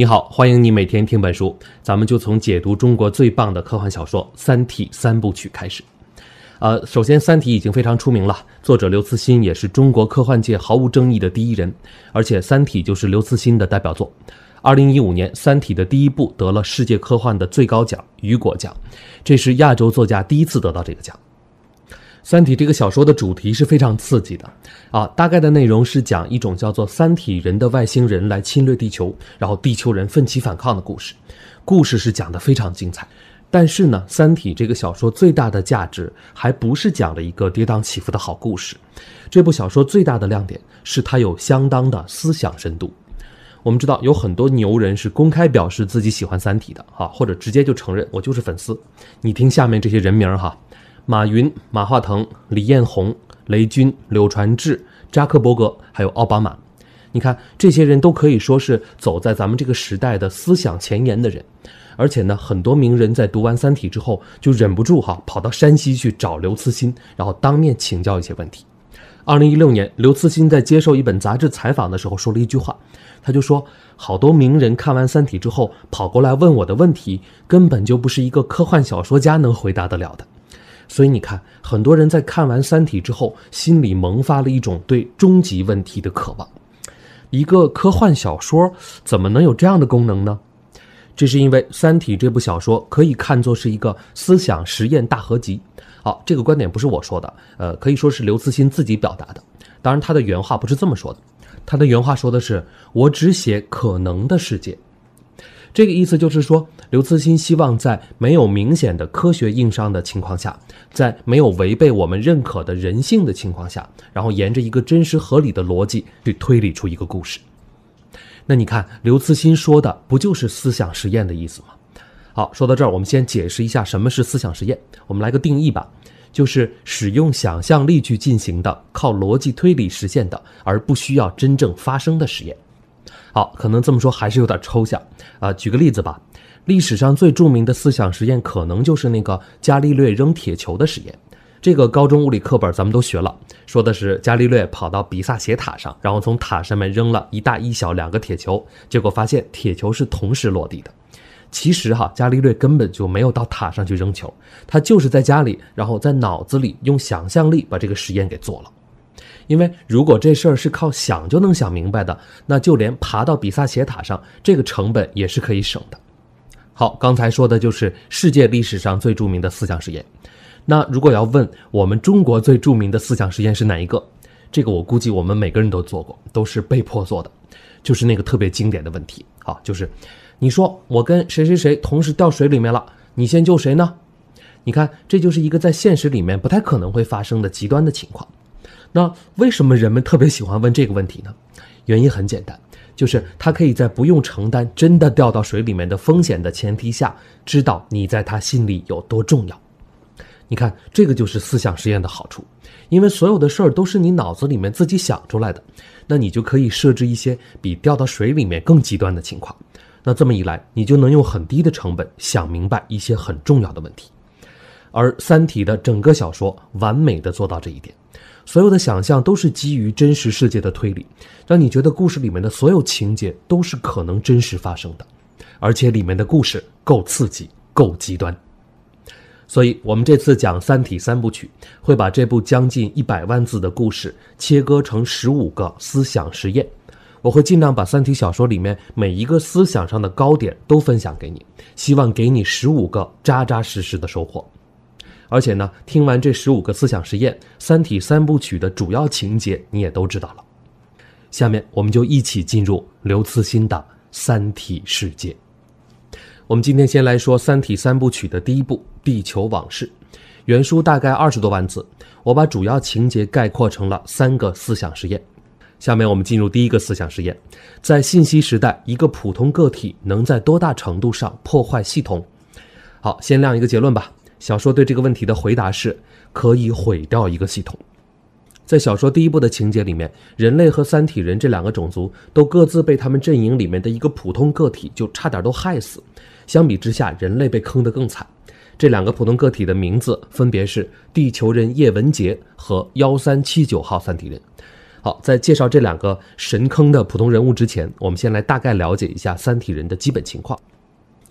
你好，欢迎你每天听本书，咱们就从解读中国最棒的科幻小说《三体》三部曲开始。呃，首先，《三体》已经非常出名了，作者刘慈欣也是中国科幻界毫无争议的第一人，而且《三体》就是刘慈欣的代表作。二零一五年，《三体》的第一部得了世界科幻的最高奖雨果奖，这是亚洲作家第一次得到这个奖。《三体》这个小说的主题是非常刺激的，啊，大概的内容是讲一种叫做三体人的外星人来侵略地球，然后地球人奋起反抗的故事。故事是讲的非常精彩，但是呢，《三体》这个小说最大的价值还不是讲了一个跌宕起伏的好故事，这部小说最大的亮点是它有相当的思想深度。我们知道有很多牛人是公开表示自己喜欢《三体》的，哈，或者直接就承认我就是粉丝。你听下面这些人名儿哈。马云、马化腾、李彦宏、雷军、柳传志、扎克伯格，还有奥巴马，你看这些人都可以说是走在咱们这个时代的思想前沿的人。而且呢，很多名人在读完《三体》之后，就忍不住哈跑到山西去找刘慈欣，然后当面请教一些问题。二零一六年，刘慈欣在接受一本杂志采访的时候说了一句话，他就说：“好多名人看完《三体》之后跑过来问我的问题，根本就不是一个科幻小说家能回答得了的。”所以你看，很多人在看完《三体》之后，心里萌发了一种对终极问题的渴望。一个科幻小说怎么能有这样的功能呢？这是因为《三体》这部小说可以看作是一个思想实验大合集。好，这个观点不是我说的，呃，可以说是刘慈欣自己表达的。当然，他的原话不是这么说的，他的原话说的是：“我只写可能的世界。”这个意思就是说，刘慈欣希望在没有明显的科学硬伤的情况下，在没有违背我们认可的人性的情况下，然后沿着一个真实合理的逻辑去推理出一个故事。那你看，刘慈欣说的不就是思想实验的意思吗？好，说到这儿，我们先解释一下什么是思想实验。我们来个定义吧，就是使用想象力去进行的，靠逻辑推理实现的，而不需要真正发生的实验。好，可能这么说还是有点抽象啊，举个例子吧。历史上最著名的思想实验，可能就是那个伽利略扔铁球的实验。这个高中物理课本咱们都学了，说的是伽利略跑到比萨斜塔上，然后从塔上面扔了一大一小两个铁球，结果发现铁球是同时落地的。其实哈，伽利略根本就没有到塔上去扔球，他就是在家里，然后在脑子里用想象力把这个实验给做了。因为如果这事儿是靠想就能想明白的，那就连爬到比萨斜塔上这个成本也是可以省的。好，刚才说的就是世界历史上最著名的思想实验。那如果要问我们中国最著名的思想实验是哪一个，这个我估计我们每个人都做过，都是被迫做的，就是那个特别经典的问题啊，就是你说我跟谁谁谁同时掉水里面了，你先救谁呢？你看，这就是一个在现实里面不太可能会发生的极端的情况。那为什么人们特别喜欢问这个问题呢？原因很简单，就是他可以在不用承担真的掉到水里面的风险的前提下，知道你在他心里有多重要。你看，这个就是思想实验的好处，因为所有的事儿都是你脑子里面自己想出来的，那你就可以设置一些比掉到水里面更极端的情况。那这么一来，你就能用很低的成本想明白一些很重要的问题。而《三体》的整个小说完美的做到这一点，所有的想象都是基于真实世界的推理，让你觉得故事里面的所有情节都是可能真实发生的，而且里面的故事够刺激、够极端。所以，我们这次讲《三体》三部曲，会把这部将近一百万字的故事切割成十五个思想实验，我会尽量把《三体》小说里面每一个思想上的高点都分享给你，希望给你十五个扎扎实实的收获。而且呢，听完这十五个思想实验，《三体》三部曲的主要情节你也都知道了。下面我们就一起进入刘慈欣的《三体》世界。我们今天先来说《三体》三部曲的第一部《地球往事》，原书大概二十多万字，我把主要情节概括成了三个思想实验。下面我们进入第一个思想实验：在信息时代，一个普通个体能在多大程度上破坏系统？好，先亮一个结论吧。小说对这个问题的回答是：可以毁掉一个系统。在小说第一部的情节里面，人类和三体人这两个种族都各自被他们阵营里面的一个普通个体就差点都害死。相比之下，人类被坑得更惨。这两个普通个体的名字分别是地球人叶文洁和幺三七九号三体人。好，在介绍这两个神坑的普通人物之前，我们先来大概了解一下三体人的基本情况。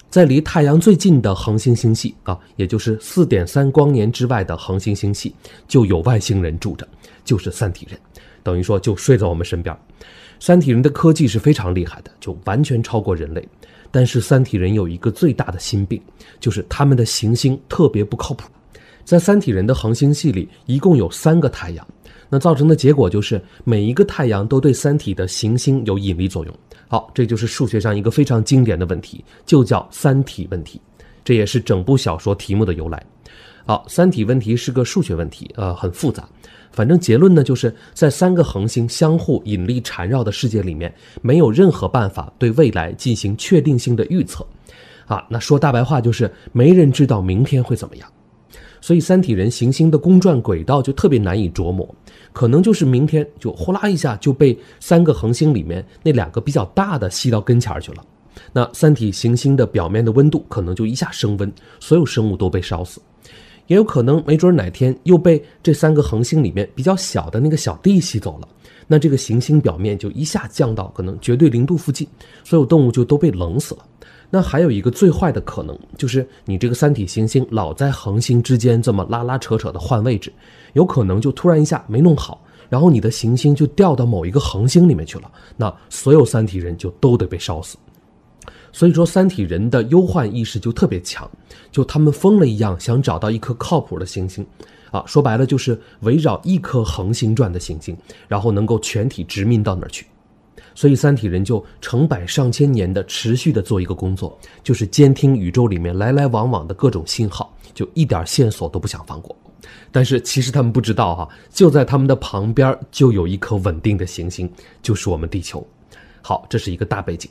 在离太阳最近的恒星星系啊，也就是四点三光年之外的恒星星系，就有外星人住着，就是三体人，等于说就睡在我们身边。三体人的科技是非常厉害的，就完全超过人类。但是三体人有一个最大的心病，就是他们的行星特别不靠谱。在三体人的恒星系里，一共有三个太阳。那造成的结果就是，每一个太阳都对三体的行星有引力作用。好，这就是数学上一个非常经典的问题，就叫三体问题，这也是整部小说题目的由来。好，三体问题是个数学问题，呃，很复杂。反正结论呢，就是在三个恒星相互引力缠绕的世界里面，没有任何办法对未来进行确定性的预测。啊，那说大白话就是，没人知道明天会怎么样。所以三体人行星的公转轨道就特别难以琢磨，可能就是明天就呼啦一下就被三个恒星里面那两个比较大的吸到跟前儿去了，那三体行星的表面的温度可能就一下升温，所有生物都被烧死；也有可能没准哪天又被这三个恒星里面比较小的那个小弟吸走了，那这个行星表面就一下降到可能绝对零度附近，所有动物就都被冷死了。那还有一个最坏的可能，就是你这个三体行星老在恒星之间这么拉拉扯扯的换位置，有可能就突然一下没弄好，然后你的行星就掉到某一个恒星里面去了，那所有三体人就都得被烧死。所以说，三体人的忧患意识就特别强，就他们疯了一样想找到一颗靠谱的行星，啊，说白了就是围绕一颗恒星转的行星，然后能够全体殖民到那儿去。所以，三体人就成百上千年的持续的做一个工作，就是监听宇宙里面来来往往的各种信号，就一点线索都不想放过。但是，其实他们不知道哈，就在他们的旁边就有一颗稳定的行星，就是我们地球。好，这是一个大背景。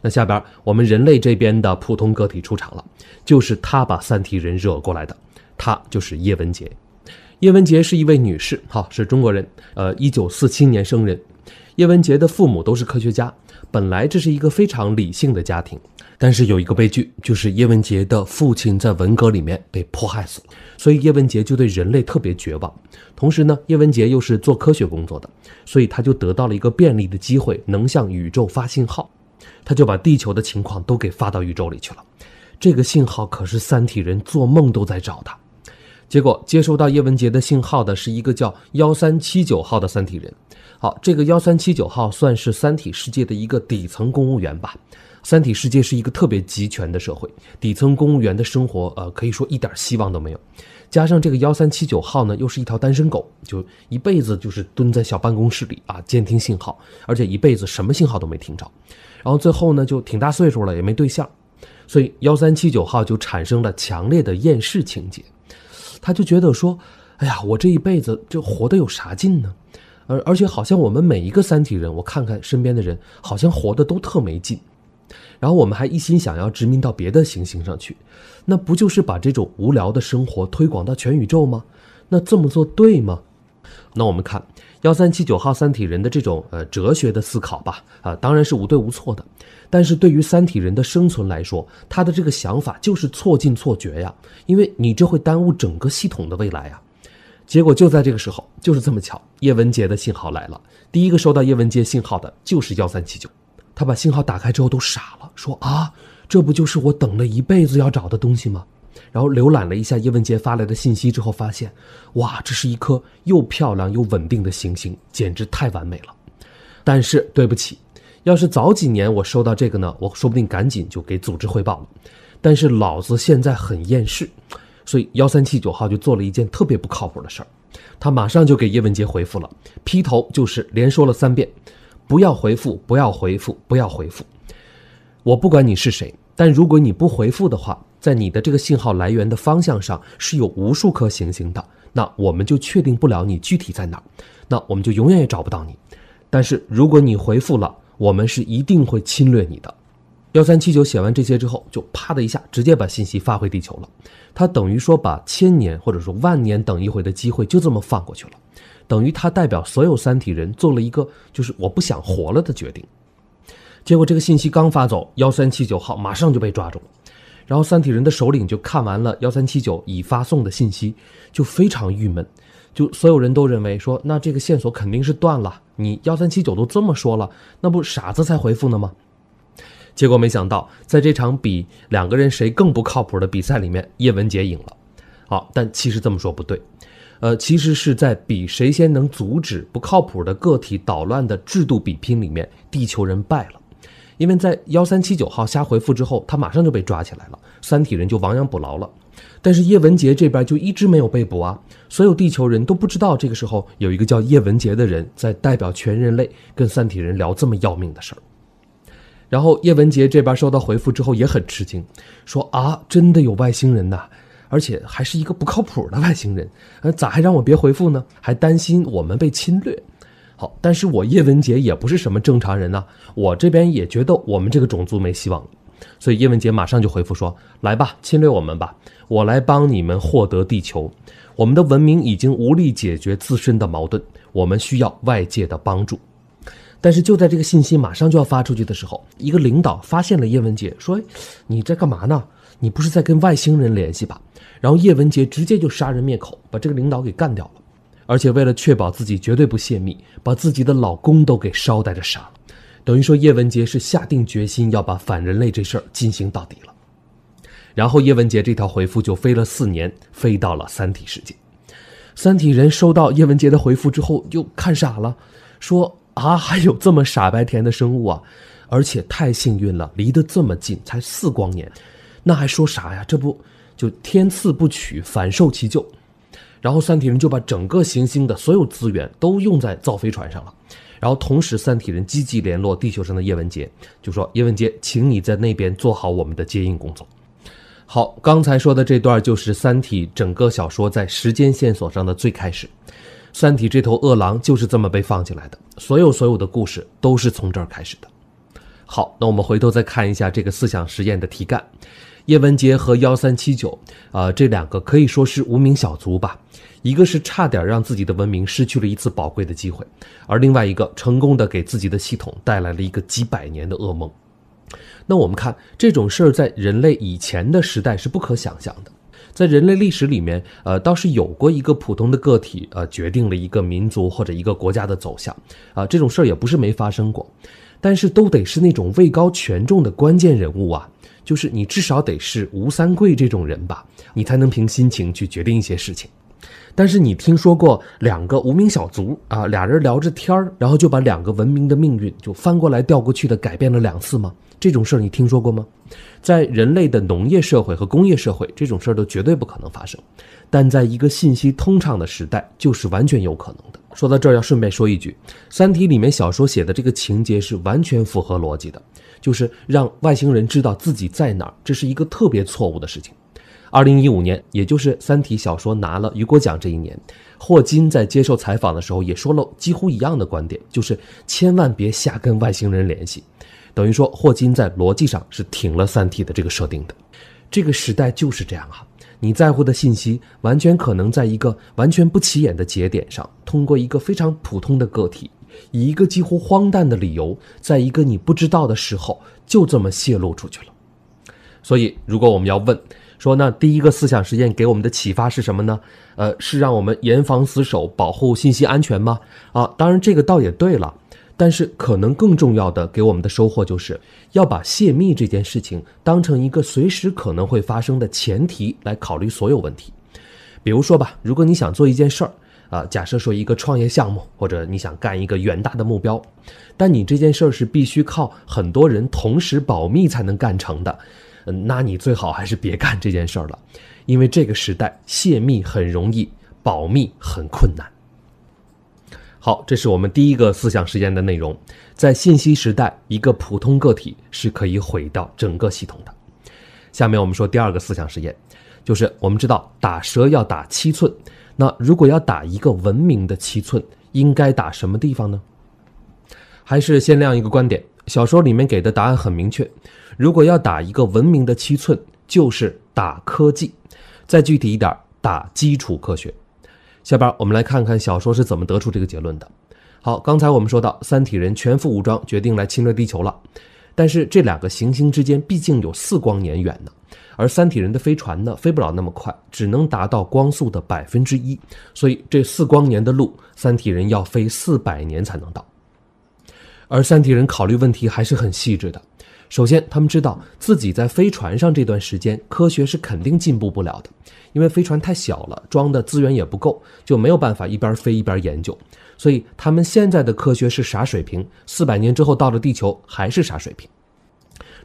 那下边我们人类这边的普通个体出场了，就是他把三体人惹过来的，他就是叶文洁。叶文洁是一位女士哈，是中国人，呃，一九四七年生人。叶文洁的父母都是科学家，本来这是一个非常理性的家庭，但是有一个悲剧，就是叶文洁的父亲在文革里面被迫害死了，所以叶文洁就对人类特别绝望。同时呢，叶文洁又是做科学工作的，所以他就得到了一个便利的机会，能向宇宙发信号，他就把地球的情况都给发到宇宙里去了。这个信号可是三体人做梦都在找的。结果接收到叶文洁的信号的是一个叫幺三七九号的三体人。好，这个幺三七九号算是三体世界的一个底层公务员吧。三体世界是一个特别集权的社会，底层公务员的生活，呃，可以说一点希望都没有。加上这个幺三七九号呢，又是一条单身狗，就一辈子就是蹲在小办公室里啊，监听信号，而且一辈子什么信号都没听着。然后最后呢，就挺大岁数了，也没对象，所以幺三七九号就产生了强烈的厌世情节。他就觉得说，哎呀，我这一辈子就活得有啥劲呢？而而且好像我们每一个三体人，我看看身边的人，好像活的都特没劲。然后我们还一心想要殖民到别的行星上去，那不就是把这种无聊的生活推广到全宇宙吗？那这么做对吗？那我们看。幺三七九号三体人的这种呃哲学的思考吧，啊，当然是无对无错的，但是对于三体人的生存来说，他的这个想法就是错进错觉呀，因为你这会耽误整个系统的未来呀。结果就在这个时候，就是这么巧，叶文洁的信号来了，第一个收到叶文洁信号的就是幺三七九，他把信号打开之后都傻了，说啊，这不就是我等了一辈子要找的东西吗？然后浏览了一下叶文杰发来的信息之后，发现，哇，这是一颗又漂亮又稳定的行星，简直太完美了。但是对不起，要是早几年我收到这个呢，我说不定赶紧就给组织汇报了。但是老子现在很厌世，所以幺三七九号就做了一件特别不靠谱的事儿，他马上就给叶文杰回复了，劈头就是连说了三遍，不要回复，不要回复，不要回复。我不管你是谁，但如果你不回复的话。在你的这个信号来源的方向上是有无数颗行星的，那我们就确定不了你具体在哪儿，那我们就永远也找不到你。但是如果你回复了，我们是一定会侵略你的。幺三七九写完这些之后，就啪的一下直接把信息发回地球了。他等于说把千年或者说万年等一回的机会就这么放过去了，等于他代表所有三体人做了一个就是我不想活了的决定。结果这个信息刚发走，幺三七九号马上就被抓住了。然后三体人的首领就看完了幺三七九已发送的信息，就非常郁闷，就所有人都认为说，那这个线索肯定是断了。你幺三七九都这么说了，那不傻子才回复呢吗？结果没想到，在这场比两个人谁更不靠谱的比赛里面，叶文洁赢了。好，但其实这么说不对，呃，其实是在比谁先能阻止不靠谱的个体捣乱的制度比拼里面，地球人败了。因为在幺三七九号瞎回复之后，他马上就被抓起来了。三体人就亡羊补牢了，但是叶文洁这边就一直没有被捕啊。所有地球人都不知道这个时候有一个叫叶文洁的人在代表全人类跟三体人聊这么要命的事儿。然后叶文洁这边收到回复之后也很吃惊，说啊，真的有外星人呐，而且还是一个不靠谱的外星人，呃，咋还让我别回复呢？还担心我们被侵略？好，但是我叶文杰也不是什么正常人呢，我这边也觉得我们这个种族没希望了，所以叶文杰马上就回复说：“来吧，侵略我们吧，我来帮你们获得地球。我们的文明已经无力解决自身的矛盾，我们需要外界的帮助。”但是就在这个信息马上就要发出去的时候，一个领导发现了叶文杰，说：“你在干嘛呢？你不是在跟外星人联系吧？”然后叶文杰直接就杀人灭口，把这个领导给干掉了。而且为了确保自己绝对不泄密，把自己的老公都给捎带着杀了，等于说叶文洁是下定决心要把反人类这事儿进行到底了。然后叶文洁这条回复就飞了四年，飞到了三体世界。三体人收到叶文洁的回复之后又看傻了，说啊，还有这么傻白甜的生物啊！而且太幸运了，离得这么近，才四光年，那还说啥呀？这不就天赐不娶，反受其咎。然后三体人就把整个行星的所有资源都用在造飞船上了，然后同时三体人积极联络地球上的叶文洁，就说叶文洁，请你在那边做好我们的接应工作。好，刚才说的这段就是《三体》整个小说在时间线索上的最开始，《三体》这头恶狼就是这么被放进来的，所有所有的故事都是从这儿开始的。好，那我们回头再看一下这个思想实验的题干。叶文洁和幺三七九，呃，这两个可以说是无名小卒吧。一个是差点让自己的文明失去了一次宝贵的机会，而另外一个成功的给自己的系统带来了一个几百年的噩梦。那我们看这种事儿，在人类以前的时代是不可想象的。在人类历史里面，呃，倒是有过一个普通的个体，呃，决定了一个民族或者一个国家的走向，啊，这种事儿也不是没发生过，但是都得是那种位高权重的关键人物啊。就是你至少得是吴三桂这种人吧，你才能凭心情去决定一些事情。但是你听说过两个无名小卒啊，俩人聊着天儿，然后就把两个文明的命运就翻过来调过去的改变了两次吗？这种事儿你听说过吗？在人类的农业社会和工业社会，这种事儿都绝对不可能发生。但在一个信息通畅的时代，就是完全有可能的。说到这儿，要顺便说一句，《三体》里面小说写的这个情节是完全符合逻辑的。就是让外星人知道自己在哪儿，这是一个特别错误的事情。二零一五年，也就是《三体》小说拿了雨果奖这一年，霍金在接受采访的时候也说了几乎一样的观点，就是千万别瞎跟外星人联系。等于说，霍金在逻辑上是挺了《三体》的这个设定的。这个时代就是这样啊，你在乎的信息，完全可能在一个完全不起眼的节点上，通过一个非常普通的个体。以一个几乎荒诞的理由，在一个你不知道的时候，就这么泄露出去了。所以，如果我们要问，说那第一个思想实验给我们的启发是什么呢？呃，是让我们严防死守，保护信息安全吗？啊，当然这个倒也对了。但是，可能更重要的给我们的收获，就是要把泄密这件事情当成一个随时可能会发生的前提来考虑所有问题。比如说吧，如果你想做一件事儿。呃，假设说一个创业项目，或者你想干一个远大的目标，但你这件事儿是必须靠很多人同时保密才能干成的，嗯，那你最好还是别干这件事儿了，因为这个时代泄密很容易，保密很困难。好，这是我们第一个思想实验的内容，在信息时代，一个普通个体是可以毁掉整个系统的。下面我们说第二个思想实验，就是我们知道打蛇要打七寸。那如果要打一个文明的七寸，应该打什么地方呢？还是先亮一个观点，小说里面给的答案很明确，如果要打一个文明的七寸，就是打科技，再具体一点，打基础科学。下边我们来看看小说是怎么得出这个结论的。好，刚才我们说到三体人全副武装，决定来侵略地球了，但是这两个行星之间毕竟有四光年远呢。而三体人的飞船呢，飞不了那么快，只能达到光速的百分之一，所以这四光年的路，三体人要飞四百年才能到。而三体人考虑问题还是很细致的，首先他们知道自己在飞船上这段时间，科学是肯定进步不了的，因为飞船太小了，装的资源也不够，就没有办法一边飞一边研究，所以他们现在的科学是啥水平，四百年之后到了地球还是啥水平。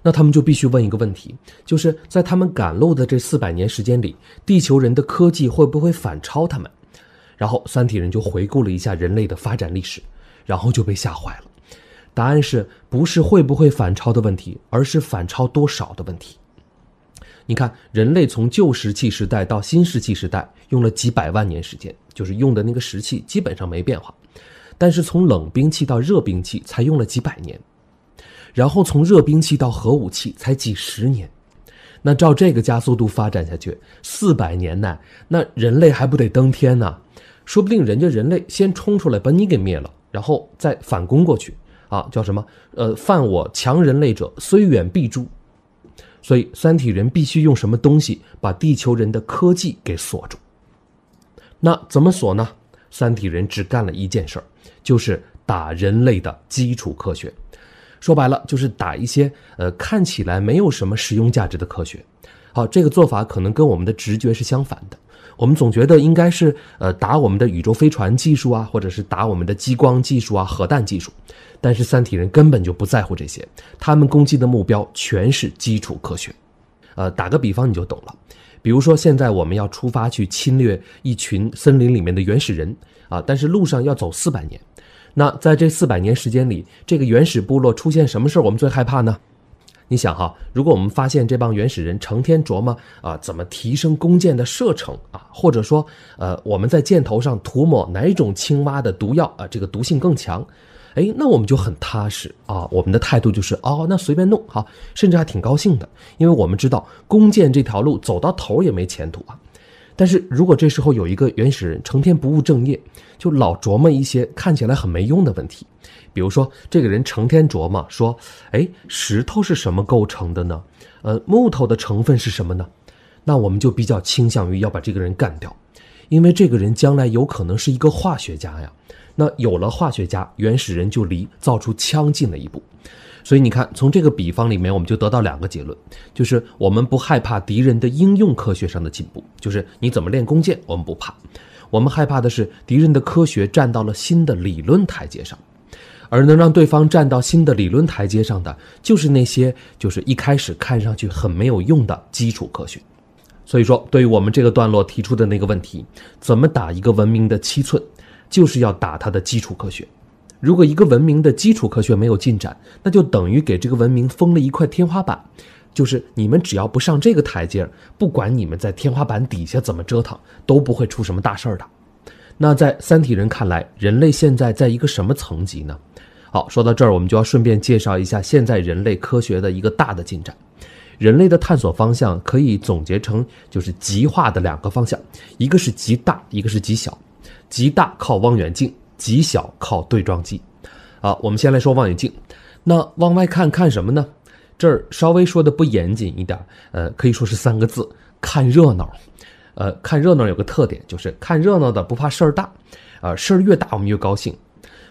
那他们就必须问一个问题，就是在他们赶路的这四百年时间里，地球人的科技会不会反超他们？然后三体人就回顾了一下人类的发展历史，然后就被吓坏了。答案是不是会不会反超的问题，而是反超多少的问题。你看，人类从旧石器时代到新石器时代用了几百万年时间，就是用的那个石器基本上没变化，但是从冷兵器到热兵器才用了几百年。然后从热兵器到核武器才几十年，那照这个加速度发展下去，四百年呢，那人类还不得登天呢？说不定人家人类先冲出来把你给灭了，然后再反攻过去啊！叫什么？呃，犯我强人类者，虽远必诛。所以三体人必须用什么东西把地球人的科技给锁住？那怎么锁呢？三体人只干了一件事儿，就是打人类的基础科学。说白了就是打一些呃看起来没有什么实用价值的科学。好，这个做法可能跟我们的直觉是相反的。我们总觉得应该是呃打我们的宇宙飞船技术啊，或者是打我们的激光技术啊、核弹技术。但是三体人根本就不在乎这些，他们攻击的目标全是基础科学。呃，打个比方你就懂了，比如说现在我们要出发去侵略一群森林里面的原始人啊，但是路上要走四百年。那在这四百年时间里，这个原始部落出现什么事儿，我们最害怕呢？你想哈，如果我们发现这帮原始人成天琢磨啊，怎么提升弓箭的射程啊，或者说，呃，我们在箭头上涂抹哪种青蛙的毒药啊，这个毒性更强，哎，那我们就很踏实啊，我们的态度就是哦，那随便弄哈，甚至还挺高兴的，因为我们知道弓箭这条路走到头也没前途啊。但是如果这时候有一个原始人成天不务正业，就老琢磨一些看起来很没用的问题，比如说这个人成天琢磨说，哎，石头是什么构成的呢？呃，木头的成分是什么呢？那我们就比较倾向于要把这个人干掉，因为这个人将来有可能是一个化学家呀。那有了化学家，原始人就离造出枪近了一步。所以你看，从这个比方里面，我们就得到两个结论，就是我们不害怕敌人的应用科学上的进步，就是你怎么练弓箭，我们不怕；我们害怕的是敌人的科学站到了新的理论台阶上，而能让对方站到新的理论台阶上的，就是那些就是一开始看上去很没有用的基础科学。所以说，对于我们这个段落提出的那个问题，怎么打一个文明的七寸，就是要打它的基础科学。如果一个文明的基础科学没有进展，那就等于给这个文明封了一块天花板，就是你们只要不上这个台阶不管你们在天花板底下怎么折腾，都不会出什么大事儿的。那在三体人看来，人类现在在一个什么层级呢？好，说到这儿，我们就要顺便介绍一下现在人类科学的一个大的进展。人类的探索方向可以总结成就是极化的两个方向，一个是极大，一个是极小。极大靠望远镜。极小靠对撞机，好，我们先来说望远镜。那往外看看什么呢？这儿稍微说的不严谨一点，呃，可以说是三个字：看热闹。呃，看热闹有个特点，就是看热闹的不怕事儿大，啊，事儿越大我们越高兴。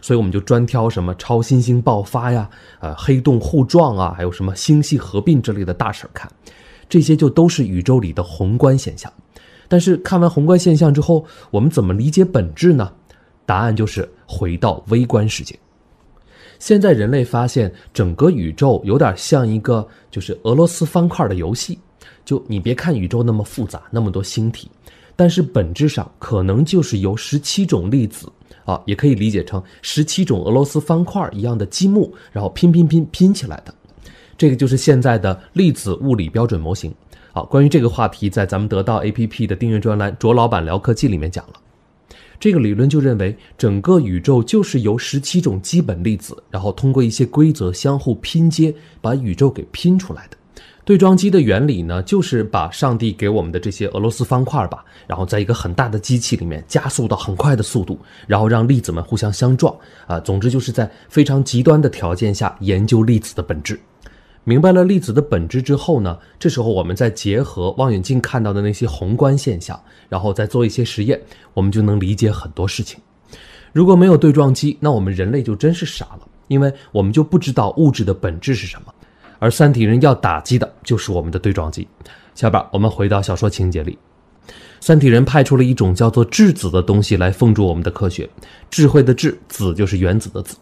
所以我们就专挑什么超新星爆发呀，呃，黑洞互撞啊，还有什么星系合并之类的大事儿看。这些就都是宇宙里的宏观现象。但是看完宏观现象之后，我们怎么理解本质呢？答案就是回到微观世界。现在人类发现，整个宇宙有点像一个就是俄罗斯方块的游戏。就你别看宇宙那么复杂，那么多星体，但是本质上可能就是由十七种粒子啊，也可以理解成十七种俄罗斯方块一样的积木，然后拼拼拼拼起来的。这个就是现在的粒子物理标准模型。好，关于这个话题，在咱们得到 APP 的订阅专栏卓老板聊科技里面讲了。这个理论就认为，整个宇宙就是由十七种基本粒子，然后通过一些规则相互拼接，把宇宙给拼出来的。对撞机的原理呢，就是把上帝给我们的这些俄罗斯方块吧，然后在一个很大的机器里面加速到很快的速度，然后让粒子们互相相撞啊。总之就是在非常极端的条件下研究粒子的本质。明白了粒子的本质之后呢，这时候我们再结合望远镜看到的那些宏观现象，然后再做一些实验，我们就能理解很多事情。如果没有对撞机，那我们人类就真是傻了，因为我们就不知道物质的本质是什么。而三体人要打击的就是我们的对撞机。下边我们回到小说情节里，三体人派出了一种叫做质子的东西来封住我们的科学智慧的质子就是原子的子。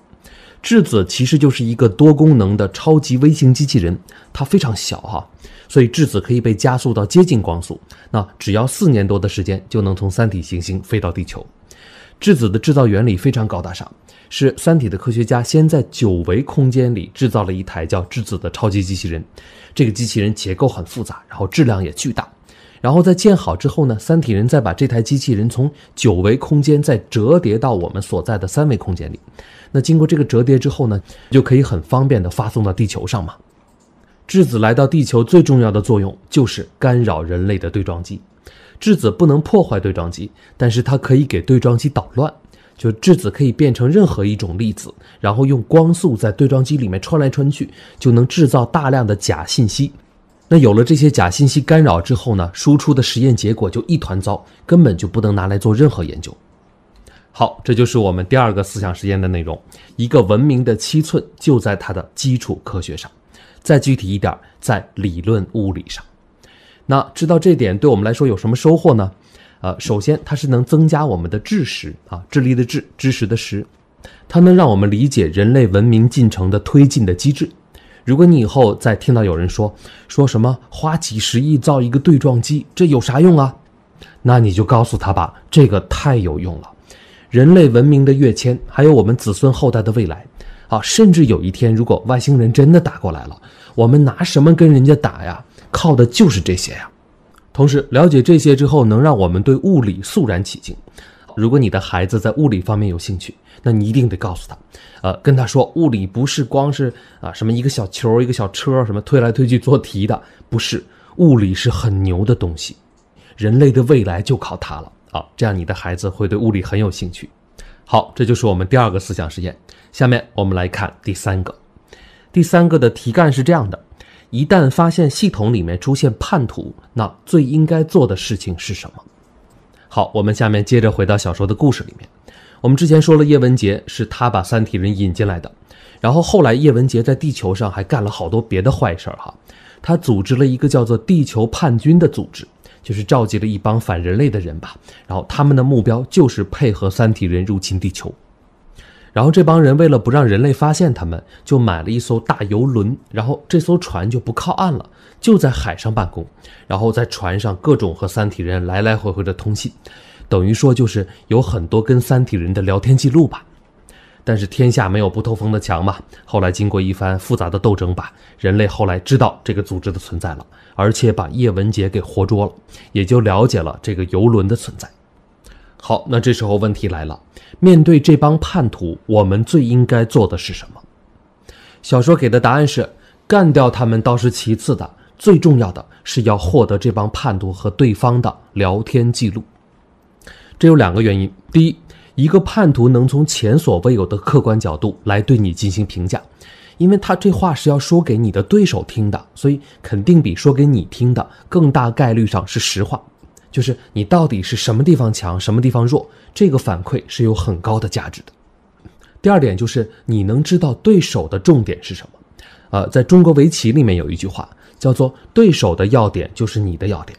质子其实就是一个多功能的超级微型机器人，它非常小哈，所以质子可以被加速到接近光速。那只要四年多的时间，就能从三体行星飞到地球。质子的制造原理非常高大上，是三体的科学家先在九维空间里制造了一台叫质子的超级机器人，这个机器人结构很复杂，然后质量也巨大。然后在建好之后呢，三体人再把这台机器人从九维空间再折叠到我们所在的三维空间里。那经过这个折叠之后呢，就可以很方便的发送到地球上嘛。质子来到地球最重要的作用就是干扰人类的对撞机。质子不能破坏对撞机，但是它可以给对撞机捣乱。就质子可以变成任何一种粒子，然后用光速在对撞机里面穿来穿去，就能制造大量的假信息。那有了这些假信息干扰之后呢，输出的实验结果就一团糟，根本就不能拿来做任何研究。好，这就是我们第二个思想实验的内容。一个文明的七寸就在它的基础科学上，再具体一点，在理论物理上。那知道这点对我们来说有什么收获呢？呃，首先它是能增加我们的知识啊，智力的智，知识的识。它能让我们理解人类文明进程的推进的机制。如果你以后再听到有人说说什么花几十亿造一个对撞机，这有啥用啊？那你就告诉他吧，这个太有用了。人类文明的跃迁，还有我们子孙后代的未来，好，甚至有一天，如果外星人真的打过来了，我们拿什么跟人家打呀？靠的就是这些呀。同时，了解这些之后，能让我们对物理肃然起敬。如果你的孩子在物理方面有兴趣，那你一定得告诉他，呃，跟他说，物理不是光是啊什么一个小球、一个小车什么推来推去做题的，不是，物理是很牛的东西，人类的未来就靠它了。好，这样你的孩子会对物理很有兴趣。好，这就是我们第二个思想实验。下面我们来看第三个。第三个的题干是这样的：一旦发现系统里面出现叛徒，那最应该做的事情是什么？好，我们下面接着回到小说的故事里面。我们之前说了，叶文洁是他把三体人引进来的。然后后来，叶文洁在地球上还干了好多别的坏事儿哈。他组织了一个叫做“地球叛军”的组织。就是召集了一帮反人类的人吧，然后他们的目标就是配合三体人入侵地球，然后这帮人为了不让人类发现他们，就买了一艘大游轮，然后这艘船就不靠岸了，就在海上办公，然后在船上各种和三体人来来回回的通信，等于说就是有很多跟三体人的聊天记录吧。但是天下没有不透风的墙嘛。后来经过一番复杂的斗争吧，人类后来知道这个组织的存在了，而且把叶文杰给活捉了，也就了解了这个游轮的存在。好，那这时候问题来了，面对这帮叛徒，我们最应该做的是什么？小说给的答案是，干掉他们倒是其次的，最重要的是要获得这帮叛徒和对方的聊天记录。这有两个原因，第一。一个叛徒能从前所未有的客观角度来对你进行评价，因为他这话是要说给你的对手听的，所以肯定比说给你听的更大概率上是实话。就是你到底是什么地方强，什么地方弱，这个反馈是有很高的价值的。第二点就是你能知道对手的重点是什么。呃，在中国围棋里面有一句话叫做“对手的要点就是你的要点”。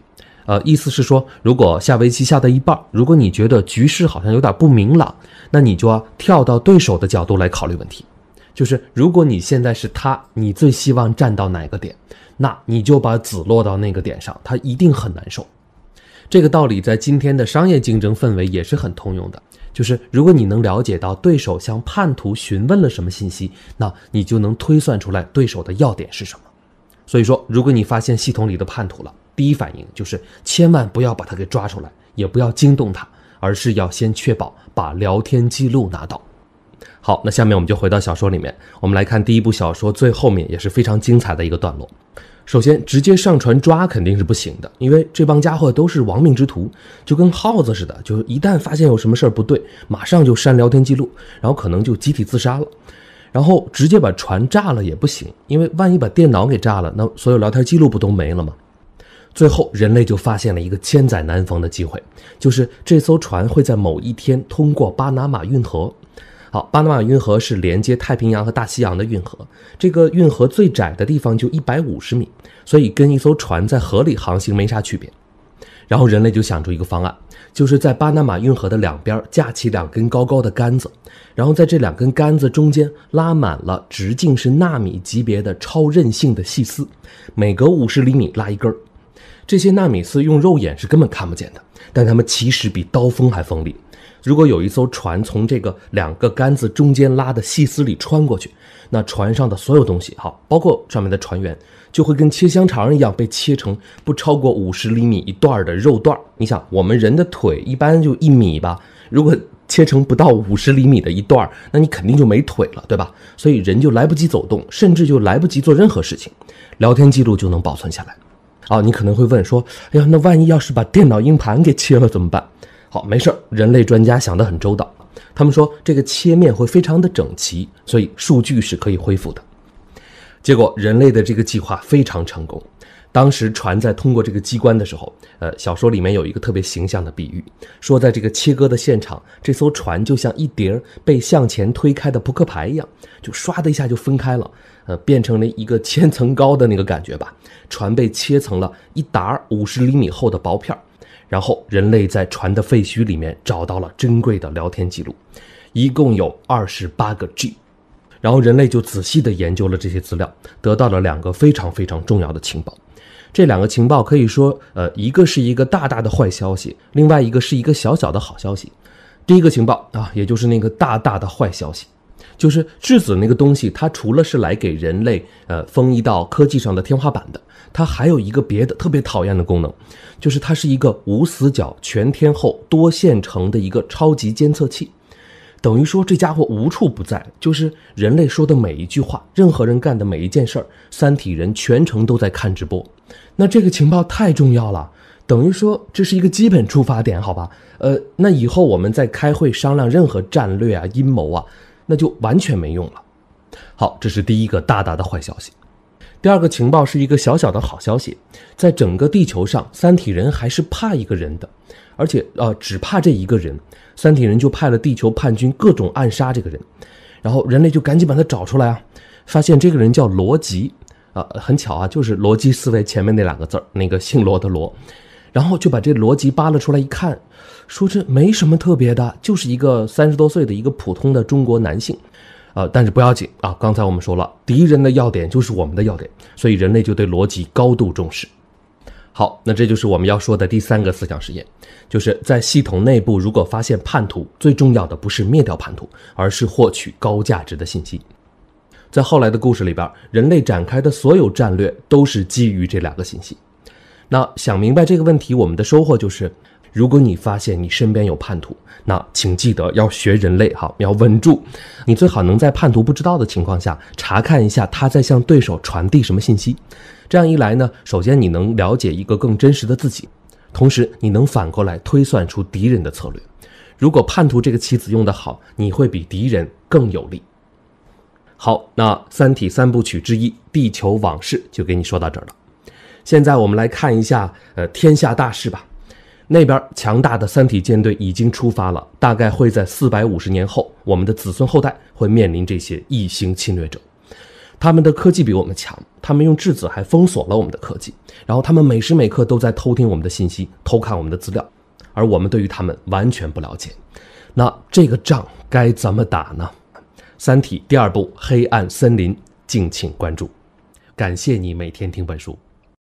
呃，意思是说，如果下围棋下到一半，如果你觉得局势好像有点不明朗，那你就要跳到对手的角度来考虑问题。就是如果你现在是他，你最希望站到哪个点，那你就把子落到那个点上，他一定很难受。这个道理在今天的商业竞争氛围也是很通用的。就是如果你能了解到对手向叛徒询问了什么信息，那你就能推算出来对手的要点是什么。所以说，如果你发现系统里的叛徒了。第一反应就是千万不要把他给抓出来，也不要惊动他，而是要先确保把聊天记录拿到。好，那下面我们就回到小说里面，我们来看第一部小说最后面也是非常精彩的一个段落。首先，直接上船抓肯定是不行的，因为这帮家伙都是亡命之徒，就跟耗子似的，就是一旦发现有什么事儿不对，马上就删聊天记录，然后可能就集体自杀了。然后直接把船炸了也不行，因为万一把电脑给炸了，那所有聊天记录不都没了吗？最后，人类就发现了一个千载难逢的机会，就是这艘船会在某一天通过巴拿马运河。好，巴拿马运河是连接太平洋和大西洋的运河，这个运河最窄的地方就一百五十米，所以跟一艘船在河里航行没啥区别。然后人类就想出一个方案，就是在巴拿马运河的两边架起两根高高的杆子，然后在这两根杆子中间拉满了直径是纳米级别的超韧性的细丝，每隔五十厘米拉一根儿。这些纳米丝用肉眼是根本看不见的，但它们其实比刀锋还锋利。如果有一艘船从这个两个杆子中间拉的细丝里穿过去，那船上的所有东西，好，包括上面的船员，就会跟切香肠一样被切成不超过五十厘米一段的肉段。你想，我们人的腿一般就一米吧，如果切成不到五十厘米的一段，那你肯定就没腿了，对吧？所以人就来不及走动，甚至就来不及做任何事情，聊天记录就能保存下来。啊，你可能会问说，哎呀，那万一要是把电脑硬盘给切了怎么办？好，没事儿，人类专家想得很周到，他们说这个切面会非常的整齐，所以数据是可以恢复的。结果人类的这个计划非常成功。当时船在通过这个机关的时候，呃，小说里面有一个特别形象的比喻，说在这个切割的现场，这艘船就像一叠被向前推开的扑克牌一样，就唰的一下就分开了。呃，变成了一个千层糕的那个感觉吧。船被切成了一沓五十厘米厚的薄片儿，然后人类在船的废墟里面找到了珍贵的聊天记录，一共有二十八个 G。然后人类就仔细的研究了这些资料，得到了两个非常非常重要的情报。这两个情报可以说，呃，一个是一个大大的坏消息，另外一个是一个小小的好消息。第一个情报啊，也就是那个大大的坏消息。就是质子那个东西，它除了是来给人类呃封一道科技上的天花板的，它还有一个别的特别讨厌的功能，就是它是一个无死角、全天候、多线程的一个超级监测器，等于说这家伙无处不在，就是人类说的每一句话，任何人干的每一件事儿，三体人全程都在看直播。那这个情报太重要了，等于说这是一个基本出发点，好吧？呃，那以后我们在开会商量任何战略啊、阴谋啊。那就完全没用了。好，这是第一个大大的坏消息。第二个情报是一个小小的好消息。在整个地球上，三体人还是怕一个人的，而且呃，只怕这一个人，三体人就派了地球叛军各种暗杀这个人，然后人类就赶紧把他找出来啊，发现这个人叫罗辑，啊，很巧啊，就是逻辑思维前面那两个字儿，那个姓罗的罗。然后就把这逻辑扒拉出来一看，说这没什么特别的，就是一个三十多岁的一个普通的中国男性，呃，但是不要紧啊。刚才我们说了，敌人的要点就是我们的要点，所以人类就对逻辑高度重视。好，那这就是我们要说的第三个思想实验，就是在系统内部如果发现叛徒，最重要的不是灭掉叛徒，而是获取高价值的信息。在后来的故事里边，人类展开的所有战略都是基于这两个信息。那想明白这个问题，我们的收获就是，如果你发现你身边有叛徒，那请记得要学人类哈，要稳住。你最好能在叛徒不知道的情况下，查看一下他在向对手传递什么信息。这样一来呢，首先你能了解一个更真实的自己，同时你能反过来推算出敌人的策略。如果叛徒这个棋子用得好，你会比敌人更有利。好，那《三体》三部曲之一《地球往事》就给你说到这儿了。现在我们来看一下，呃，天下大事吧。那边强大的三体舰队已经出发了，大概会在四百五十年后，我们的子孙后代会面临这些异星侵略者。他们的科技比我们强，他们用质子还封锁了我们的科技，然后他们每时每刻都在偷听我们的信息，偷看我们的资料，而我们对于他们完全不了解。那这个仗该怎么打呢？《三体》第二部《黑暗森林》，敬请关注。感谢你每天听本书。